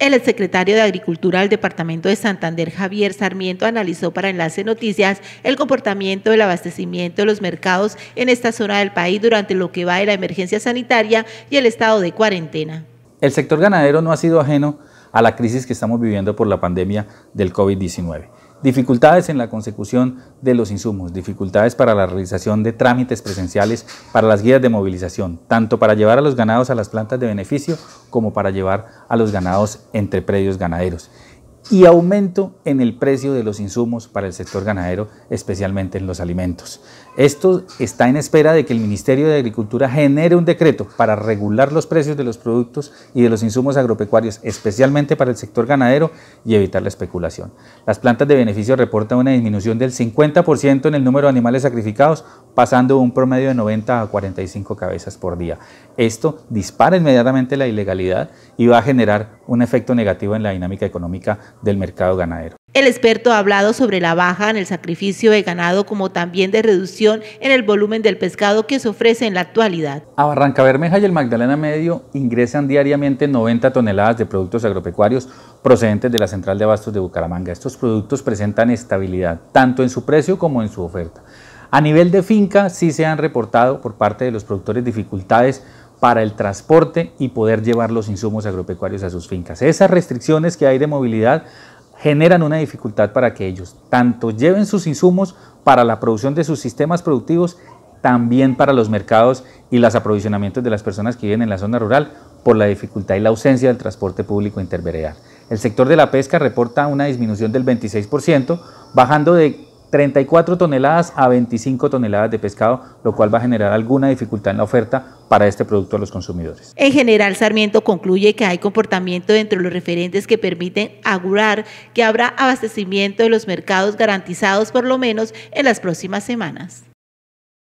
El secretario de Agricultura del Departamento de Santander, Javier Sarmiento, analizó para Enlace Noticias el comportamiento del abastecimiento de los mercados en esta zona del país durante lo que va de la emergencia sanitaria y el estado de cuarentena. El sector ganadero no ha sido ajeno a la crisis que estamos viviendo por la pandemia del COVID-19. Dificultades en la consecución de los insumos, dificultades para la realización de trámites presenciales para las guías de movilización, tanto para llevar a los ganados a las plantas de beneficio como para llevar a los ganados entre predios ganaderos y aumento en el precio de los insumos para el sector ganadero, especialmente en los alimentos. Esto está en espera de que el Ministerio de Agricultura genere un decreto para regular los precios de los productos y de los insumos agropecuarios, especialmente para el sector ganadero, y evitar la especulación. Las plantas de beneficio reportan una disminución del 50% en el número de animales sacrificados pasando un promedio de 90 a 45 cabezas por día. Esto dispara inmediatamente la ilegalidad y va a generar un efecto negativo en la dinámica económica del mercado ganadero. El experto ha hablado sobre la baja en el sacrificio de ganado como también de reducción en el volumen del pescado que se ofrece en la actualidad. A Barranca Bermeja y el Magdalena Medio ingresan diariamente 90 toneladas de productos agropecuarios procedentes de la central de abastos de Bucaramanga. Estos productos presentan estabilidad tanto en su precio como en su oferta. A nivel de finca sí se han reportado por parte de los productores dificultades para el transporte y poder llevar los insumos agropecuarios a sus fincas. Esas restricciones que hay de movilidad generan una dificultad para que ellos tanto lleven sus insumos para la producción de sus sistemas productivos, también para los mercados y los aprovisionamientos de las personas que viven en la zona rural por la dificultad y la ausencia del transporte público interveredal. El sector de la pesca reporta una disminución del 26%, bajando de 34 toneladas a 25 toneladas de pescado, lo cual va a generar alguna dificultad en la oferta para este producto a los consumidores. En general, Sarmiento concluye que hay comportamiento dentro de los referentes que permiten augurar que habrá abastecimiento de los mercados garantizados por lo menos en las próximas semanas.